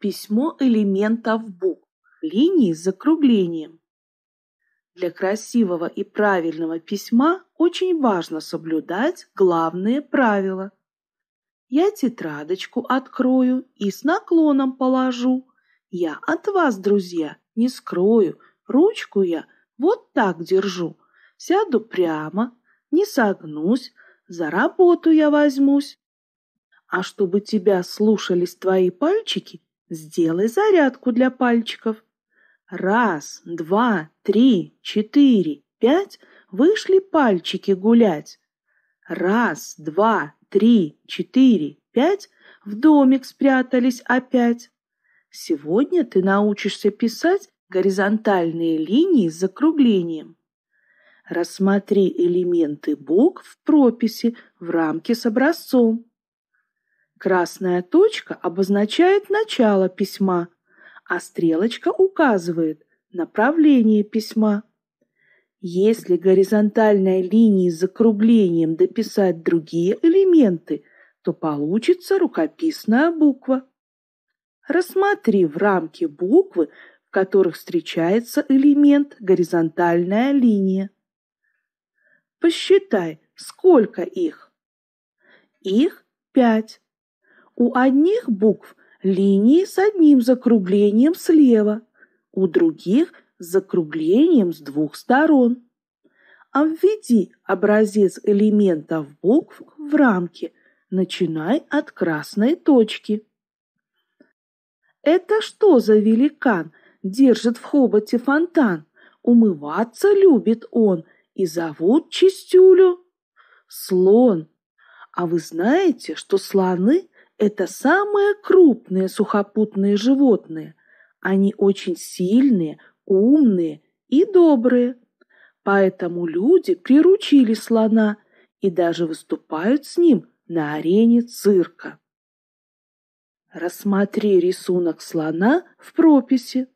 письмо элементов букв, линий с закруглением. Для красивого и правильного письма очень важно соблюдать главные правила. Я тетрадочку открою и с наклоном положу. Я от вас, друзья, не скрою, ручку я вот так держу. Сяду прямо, не согнусь, за работу я возьмусь. А чтобы тебя слушались твои пальчики, Сделай зарядку для пальчиков. Раз, два, три, четыре, пять вышли пальчики гулять. Раз, два, три, четыре, пять в домик спрятались опять. Сегодня ты научишься писать горизонтальные линии с закруглением. Рассмотри элементы букв в прописи в рамке с образцом. Красная точка обозначает начало письма, а стрелочка указывает направление письма. Если горизонтальной линии с закруглением дописать другие элементы, то получится рукописная буква. Рассмотри в рамке буквы, в которых встречается элемент горизонтальная линия. Посчитай, сколько их. Их пять. У одних букв линии с одним закруглением слева, у других с закруглением с двух сторон. Обведи а образец элементов букв в рамке, начинай от красной точки. Это что за великан держит в хоботе фонтан? Умываться любит он и зовут Чистюлю слон. А вы знаете, что слоны это самые крупные сухопутные животные. Они очень сильные, умные и добрые. Поэтому люди приручили слона и даже выступают с ним на арене цирка. Рассмотри рисунок слона в прописи.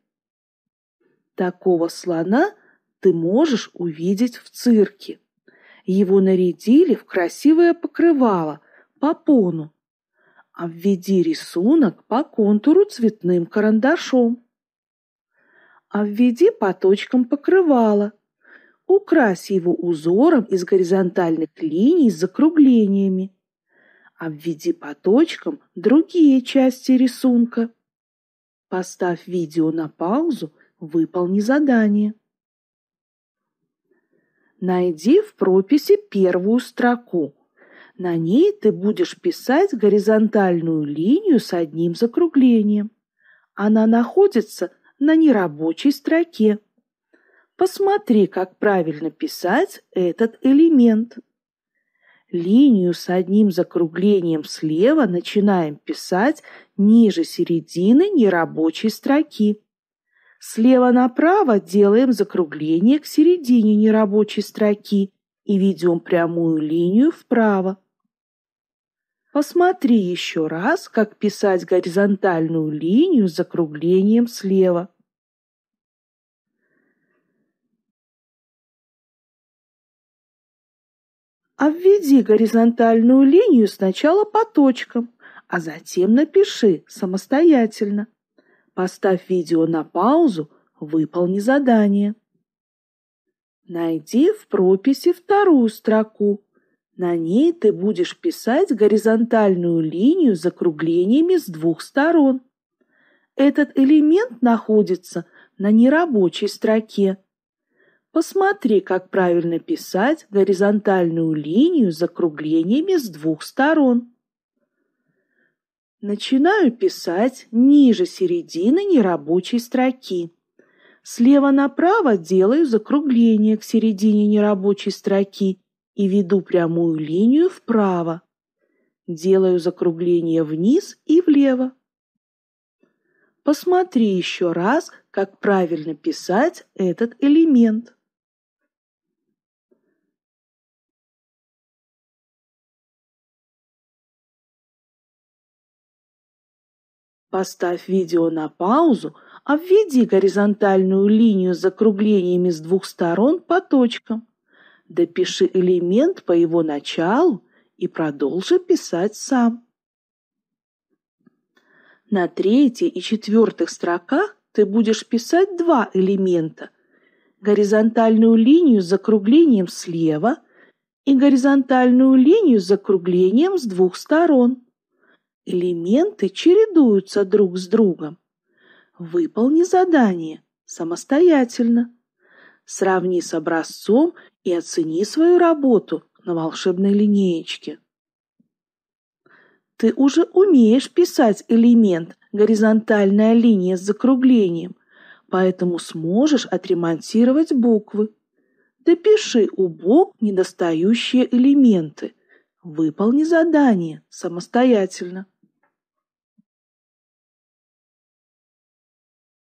Такого слона ты можешь увидеть в цирке. Его нарядили в красивое покрывало, попону Обведи а рисунок по контуру цветным карандашом. Обведи а по точкам покрывала. Укрась его узором из горизонтальных линий с закруглениями. Обведи а по точкам другие части рисунка. Поставь видео на паузу, выполни задание. Найди в прописи первую строку – на ней ты будешь писать горизонтальную линию с одним закруглением. Она находится на нерабочей строке. Посмотри, как правильно писать этот элемент. Линию с одним закруглением слева начинаем писать ниже середины нерабочей строки. Слева направо делаем закругление к середине нерабочей строки и ведем прямую линию вправо. Посмотри еще раз, как писать горизонтальную линию с закруглением слева. Обведи горизонтальную линию сначала по точкам, а затем напиши самостоятельно. Поставь видео на паузу, выполни задание. Найди в прописи вторую строку на ней ты будешь писать горизонтальную линию с закруглениями с двух сторон. Этот элемент находится на нерабочей строке. Посмотри, как правильно писать горизонтальную линию с закруглениями с двух сторон. Начинаю писать ниже середины нерабочей строки. Слева направо делаю закругление к середине нерабочей строки и веду прямую линию вправо. Делаю закругление вниз и влево. Посмотри еще раз, как правильно писать этот элемент. Поставь видео на паузу, обведи горизонтальную линию с закруглениями с двух сторон по точкам допиши элемент по его началу и продолжи писать сам. На третьей и четвертых строках ты будешь писать два элемента. Горизонтальную линию с закруглением слева и горизонтальную линию с закруглением с двух сторон. Элементы чередуются друг с другом. Выполни задание самостоятельно. Сравни с образцом и оцени свою работу на волшебной линеечке. Ты уже умеешь писать элемент горизонтальная линия с закруглением, поэтому сможешь отремонтировать буквы. Допиши у бок недостающие элементы. Выполни задание самостоятельно.